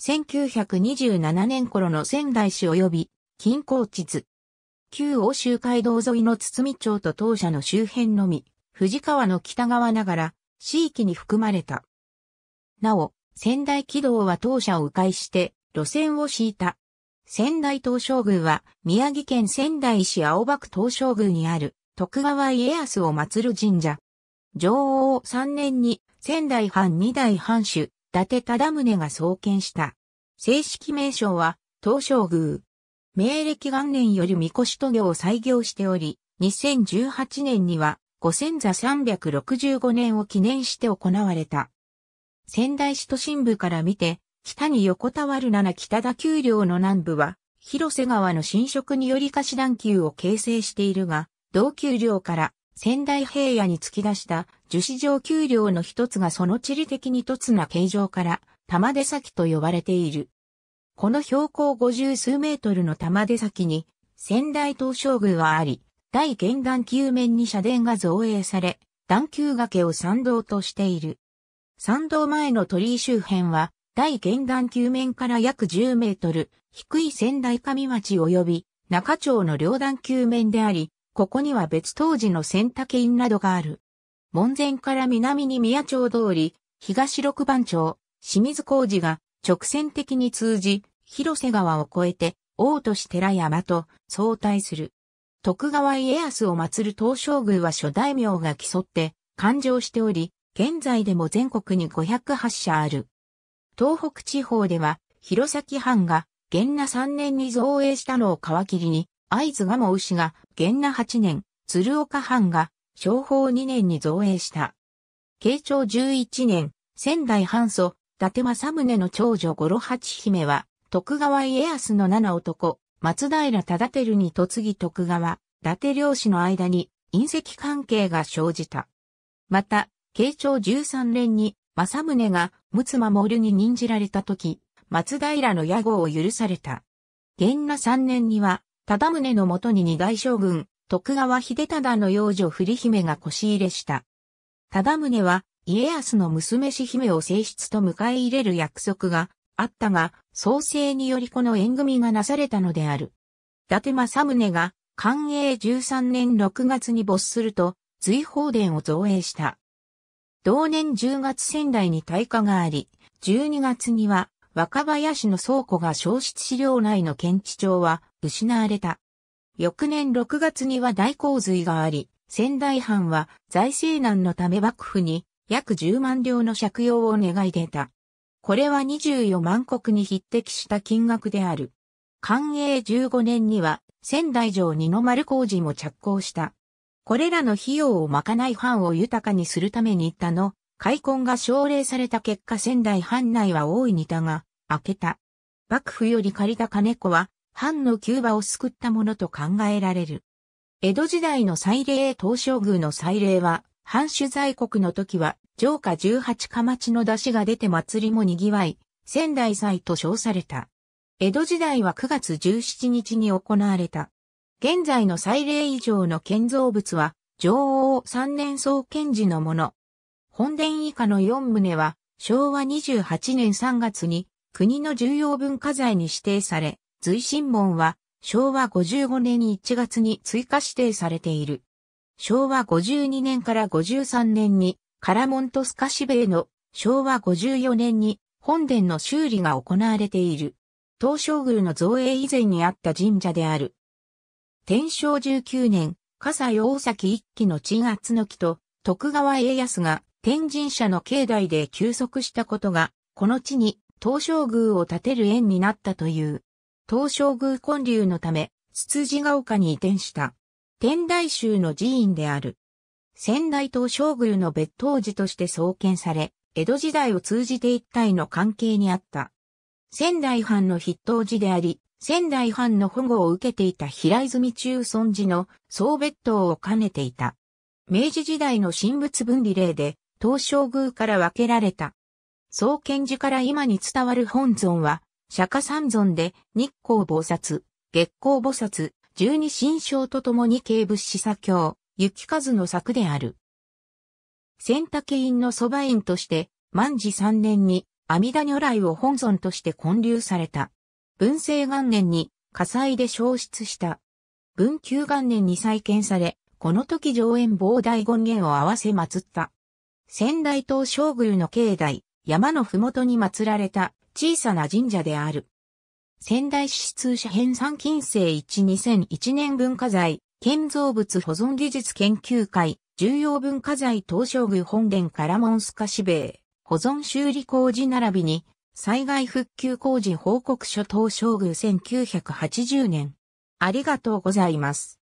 1927年頃の仙台市及び近郊地図。旧欧州街道沿いの堤町と当社の周辺のみ、藤川の北側ながら、地域に含まれた。なお、仙台軌道は当社を迂回して、路線を敷いた。仙台東照宮は、宮城県仙台市青葉区東照宮にある、徳川家康を祀る神社。上王3年に、仙台藩二代藩主、達忠宗が創建した。正式名称は、東照宮。明暦元年よりみ越渡御を採業しており、2018年には、五千座365年を記念して行われた。仙台市都心部から見て、北に横たわる七北田丘陵の南部は、広瀬川の浸食により貸し段丘を形成しているが、同丘陵から仙台平野に突き出した樹脂上丘陵の一つがその地理的に凸な形状から玉出先と呼ばれている。この標高五十数メートルの玉出先に仙台東照宮はあり、大玄関球面に社殿が造営され、段球崖を参道としている。参道前の鳥居周辺は大玄関球面から約10メートル、低い仙台上町及び中町の両段球面であり、ここには別当時の千濯院などがある。門前から南に宮町通り、東六番町、清水工事が直線的に通じ、広瀬川を越えて、大都市寺山と相対する。徳川家康を祀る東照宮は諸大名が競って誕生しており、現在でも全国に508社ある。東北地方では、弘前藩が、元那3年に造営したのを皮切りに、図津賀茂牛が元那8年、鶴岡藩が、商法2年に造営した。慶長11年、仙台藩祖、伊達政宗の長女五郎八姫は、徳川家康の七男、松平忠輝に嫁ぎ徳川、伊達領氏の間に、隕石関係が生じた。また、慶長13年に、政宗が、陸間守に任じられた時、松平の野号を許された。元那3年には、忠宗のもとに二代将軍、徳川秀忠の幼女振姫が腰入れした。忠宗は、家康の娘子姫を正室と迎え入れる約束があったが、創生によりこの縁組がなされたのである。伊達政宗が、寛永13年6月に没すると、随宝殿を造営した。同年10月仙台に大火があり、12月には若林の倉庫が消失資料内の検知帳は失われた。翌年6月には大洪水があり、仙台藩は財政難のため幕府に約10万両の借用を願い出た。これは24万国に匹敵した金額である。寛永15年には仙台城二の丸工事も着工した。これらの費用を賄い藩を豊かにするために他の開墾が奨励された結果仙台藩内は大いにたが、明けた。幕府より借りた金子は、藩の急場を救ったものと考えられる。江戸時代の祭礼東照宮の祭礼は、藩主在国の時は、上下十八か町の出汁が出て祭りも賑わい、仙台祭と称された。江戸時代は9月17日に行われた。現在の祭礼以上の建造物は、上王三年創建時のもの。本殿以下の4棟は、昭和28年3月に国の重要文化財に指定され、随神門は昭和55年に1月に追加指定されている。昭和52年から53年に、カラモントスカシベイの昭和54年に本殿の修理が行われている。東照宮の造営以前にあった神社である。天正19年、笠井大崎一揆の鎮圧の木と徳川家康が天神社の境内で休息したことが、この地に東照宮を建てる縁になったという。東照宮建立のため、つつじが丘に移転した。天台宗の寺院である。仙台東照宮の別当寺として創建され、江戸時代を通じて一体の関係にあった。仙台藩の筆頭寺であり、仙台藩の保護を受けていた平泉中尊寺の総別当を兼ねていた。明治時代の神仏分離令で東照宮から分けられた。創建寺から今に伝わる本尊は、釈迦三尊で日光菩薩、月光菩薩、十二神将と共に軽部師作教、雪数の作である。千竹院の蕎麦院として、万治三年に阿弥陀如来を本尊として建立された。文政元年に火災で消失した。文久元年に再建され、この時上演膨大権限を合わせ祀った。仙台東照宮の境内、山のふもとに祀られた小さな神社である。仙台市通社編三金星1 2001年文化財、建造物保存技術研究会、重要文化財東照宮本殿からモンスカ市米、保存修理工事並びに、災害復旧工事報告書東照宮1980年。ありがとうございます。